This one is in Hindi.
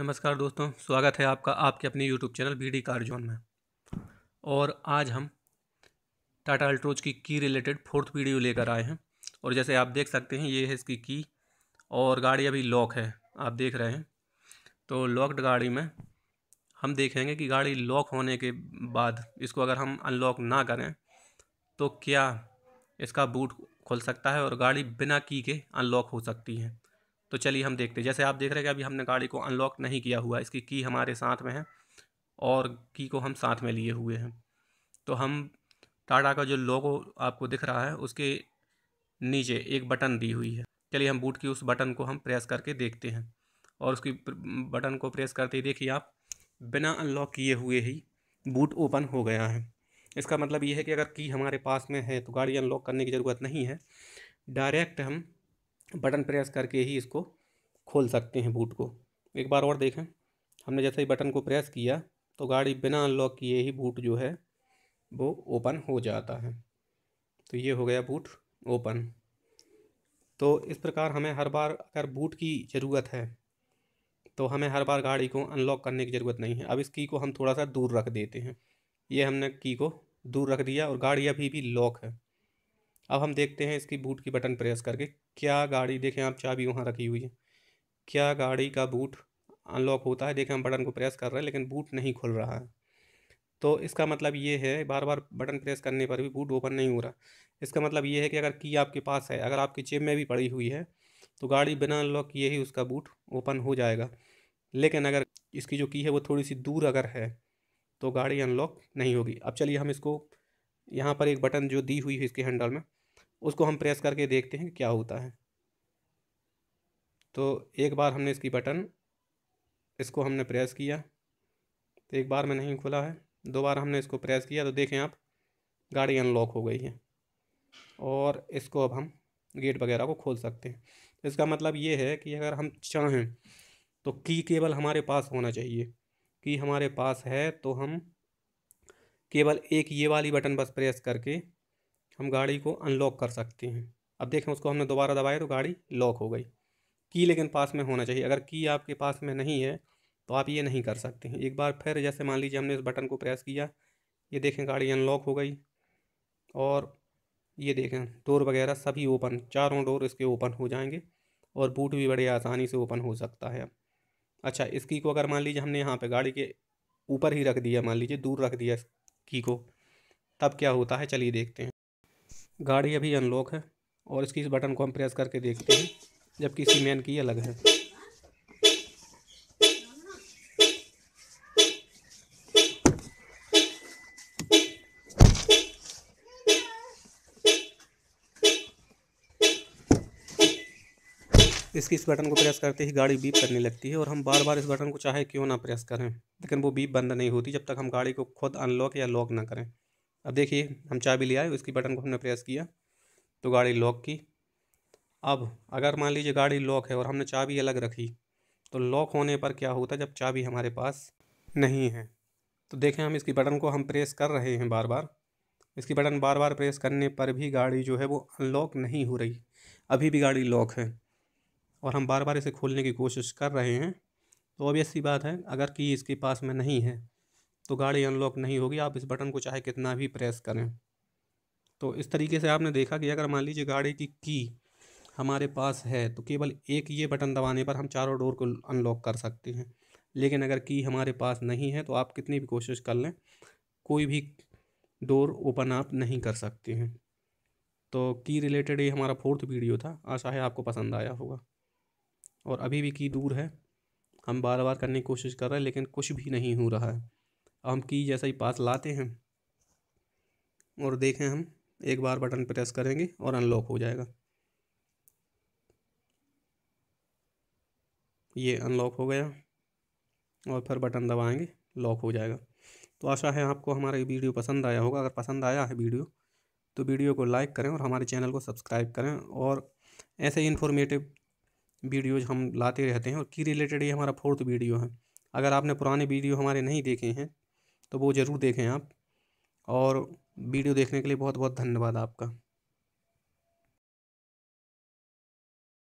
नमस्कार दोस्तों स्वागत है आपका आपके अपने YouTube channel B D car zone में और आज हम टाटा अल्ट्रोज की की रिलेटेड फोर्थ वीडियो लेकर आए हैं और जैसे आप देख सकते हैं ये है इसकी की और गाड़ी अभी लॉक है आप देख रहे हैं तो लॉक्ड गाड़ी में हम देखेंगे कि गाड़ी लॉक होने के बाद इसको अगर हम अनलॉक ना करें तो क्या इसका बूट खुल सकता है और गाड़ी बिना की के अनलॉक हो सकती है तो चलिए हम देखते जैसे आप देख रहे हैं कि अभी हमने गाड़ी को अनलॉक नहीं किया हुआ इसकी की हमारे साथ में है और की को हम साथ में लिए हुए हैं तो हम टाटा का जो लोगो आपको दिख रहा है उसके नीचे एक बटन दी हुई है चलिए हम बूट की उस बटन को हम प्रेस करके देखते हैं और उसकी बटन को प्रेस करते ही देखिए आप बिना अनलॉक किए हुए ही बूट ओपन हो गया है इसका मतलब ये है कि अगर की हमारे पास में है तो गाड़ी अनलॉक करने की ज़रूरत नहीं है डायरेक्ट हम बटन प्रेस करके ही इसको खोल सकते हैं बूट को एक बार और देखें हमने जैसे ही बटन को प्रेस किया तो गाड़ी बिना अनलॉक किए ही बूट जो है वो ओपन हो जाता है तो ये हो गया बूट ओपन तो इस प्रकार हमें हर बार अगर बूट की ज़रूरत है तो हमें हर बार गाड़ी को अनलॉक करने की ज़रूरत नहीं है अब इस की को हम थोड़ा सा दूर रख देते हैं ये हमने की को दूर रख दिया और गाड़ी अभी भी लॉक है अब हम देखते हैं इसकी बूट की बटन प्रेस करके क्या गाड़ी देखें आप चाबी वहाँ रखी हुई है क्या गाड़ी का बूट अनलॉक होता है देखें हम बटन को प्रेस कर रहे हैं लेकिन बूट नहीं खुल रहा है तो इसका मतलब ये है बार बार बटन प्रेस करने पर भी बूट ओपन नहीं हो रहा इसका मतलब ये है कि अगर की आपके पास है अगर आपकी जेब में भी पड़ी हुई है तो गाड़ी बिना अनलॉक किए ही उसका बूट ओपन हो जाएगा लेकिन अगर इसकी जो की है वो थोड़ी सी दूर अगर है तो गाड़ी अनलॉक नहीं होगी अब चलिए हम इसको यहाँ पर एक बटन जो दी हुई है इसके हैंडल में उसको हम प्रेस करके देखते हैं क्या होता है तो एक बार हमने इसकी बटन इसको हमने प्रेस किया तो एक बार में नहीं खुला है दो बार हमने इसको प्रेस किया तो देखें आप गाड़ी अनलॉक हो गई है और इसको अब हम गेट वगैरह को खोल सकते हैं इसका मतलब ये है कि अगर हम चाहें तो की केबल हमारे पास होना चाहिए की हमारे पास है तो हम केवल एक ये वाली बटन बस प्रेस करके हम गाड़ी को अनलॉक कर सकते हैं अब देखें उसको हमने दोबारा दबाया तो गाड़ी लॉक हो गई की लेकिन पास में होना चाहिए अगर की आपके पास में नहीं है तो आप ये नहीं कर सकते हैं एक बार फिर जैसे मान लीजिए हमने इस बटन को प्रेस किया ये देखें गाड़ी अनलॉक हो गई और ये देखें डोर वगैरह सभी ओपन चारों डोर इसके ओपन हो जाएंगे और बूट भी बड़े आसानी से ओपन हो सकता है अच्छा इस की को अगर मान लीजिए हमने यहाँ पे गाड़ी के ऊपर ही रख दिया मान लीजिए दूर रख दिया इस की को तब क्या होता है चलिए देखते हैं गाड़ी अभी अनलॉक है और इसकी इस बटन को हम प्रेस करके देखते हैं जबकि इसकी मेन की अलग है इसकी इस बटन को प्रेस करते ही गाड़ी बीप करने लगती है और हम बार बार इस बटन को चाहे क्यों ना प्रेस करें लेकिन वो बीप बंद नहीं होती जब तक हम गाड़ी को खुद अनलॉक या लॉक ना करें अब देखिए हम चाबी ले आए उसकी बटन को हमने प्रेस किया तो गाड़ी लॉक की अब अगर मान लीजिए गाड़ी लॉक है और हमने चाबी अलग रखी तो लॉक होने पर क्या होता है जब चाबी हमारे पास नहीं है तो देखें हम इसकी बटन को हम प्रेस कर रहे हैं बार बार इसकी बटन बार बार प्रेस करने पर भी गाड़ी जो है वो अनलॉक नहीं हो रही अभी भी गाड़ी लॉक है और हम बार बार इसे खोलने की कोशिश कर रहे हैं तो ऑब्वियस सी बात है अगर की इसके पास में नहीं है तो गाड़ी अनलॉक नहीं होगी आप इस बटन को चाहे कितना भी प्रेस करें तो इस तरीके से आपने देखा कि अगर मान लीजिए गाड़ी की की हमारे पास है तो केवल एक ये बटन दबाने पर हम चारों डोर को अनलॉक कर सकते हैं लेकिन अगर की हमारे पास नहीं है तो आप कितनी भी कोशिश कर लें कोई भी डोर ओपन आप नहीं कर सकते हैं तो की रिलेटेड ये हमारा फोर्थ वीडियो था आशा है आपको पसंद आया होगा और अभी भी की दूर है हम बार बार करने की कोशिश कर रहे हैं लेकिन कुछ भी नहीं हो रहा है हम की जैसा ही पास लाते हैं और देखें हम एक बार बटन प्रेस करेंगे और अनलॉक हो जाएगा ये अनलॉक हो गया और फिर बटन दबाएंगे लॉक हो जाएगा तो आशा है आपको हमारा ये वीडियो पसंद आया होगा अगर पसंद आया है वीडियो तो वीडियो को लाइक करें और हमारे चैनल को सब्सक्राइब करें और ऐसे ही इन्फॉर्मेटिव वीडियोज हम लाते रहते हैं और की रिलेटेड ये हमारा फोर्थ वीडियो है अगर आपने पुराने वीडियो हमारे नहीं देखे हैं तो वो ज़रूर देखें आप और वीडियो देखने के लिए बहुत बहुत धन्यवाद आपका